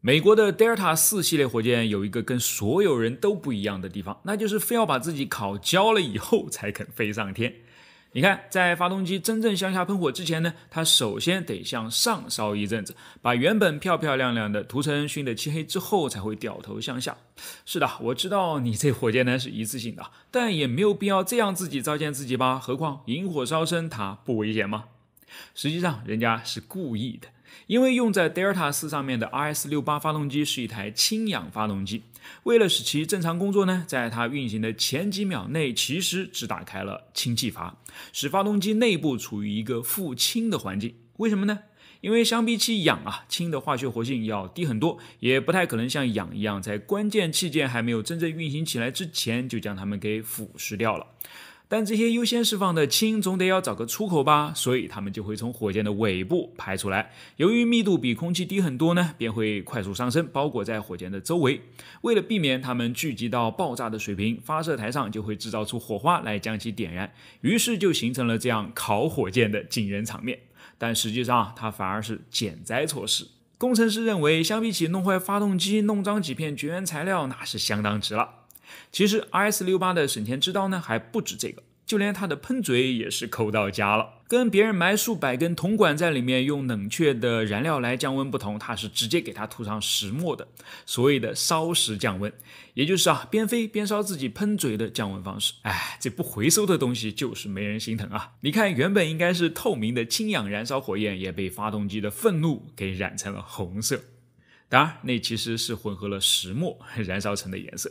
美国的德尔塔四系列火箭有一个跟所有人都不一样的地方，那就是非要把自己烤焦了以后才肯飞上天。你看，在发动机真正向下喷火之前呢，它首先得向上烧一阵子，把原本漂漂亮亮的涂层熏得漆黑之后，才会掉头向下。是的，我知道你这火箭呢是一次性的，但也没有必要这样自己糟践自己吧？何况引火烧身，它不危险吗？实际上，人家是故意的，因为用在德尔塔四上面的 R S 六八发动机是一台氢氧发动机。为了使其正常工作呢，在它运行的前几秒内，其实只打开了氢气阀，使发动机内部处于一个富氢的环境。为什么呢？因为相比起氧啊，氢的化学活性要低很多，也不太可能像氧一样，在关键器件还没有真正运行起来之前就将它们给腐蚀掉了。但这些优先释放的氢总得要找个出口吧，所以它们就会从火箭的尾部排出来。由于密度比空气低很多呢，便会快速上升，包裹在火箭的周围。为了避免它们聚集到爆炸的水平，发射台上就会制造出火花来将其点燃，于是就形成了这样烤火箭的惊人场面。但实际上啊，它反而是减灾措施。工程师认为，相比起弄坏发动机、弄脏几片绝缘材料，那是相当值了。其实 R S 六八的省钱之道呢还不止这个，就连它的喷嘴也是抠到家了。跟别人埋数百根铜管在里面用冷却的燃料来降温不同，它是直接给它涂上石墨的，所谓的烧石降温，也就是啊边飞边烧自己喷嘴的降温方式。哎，这不回收的东西就是没人心疼啊！你看，原本应该是透明的氢氧燃烧火焰也被发动机的愤怒给染成了红色，当然那其实是混合了石墨 燃烧成的颜色。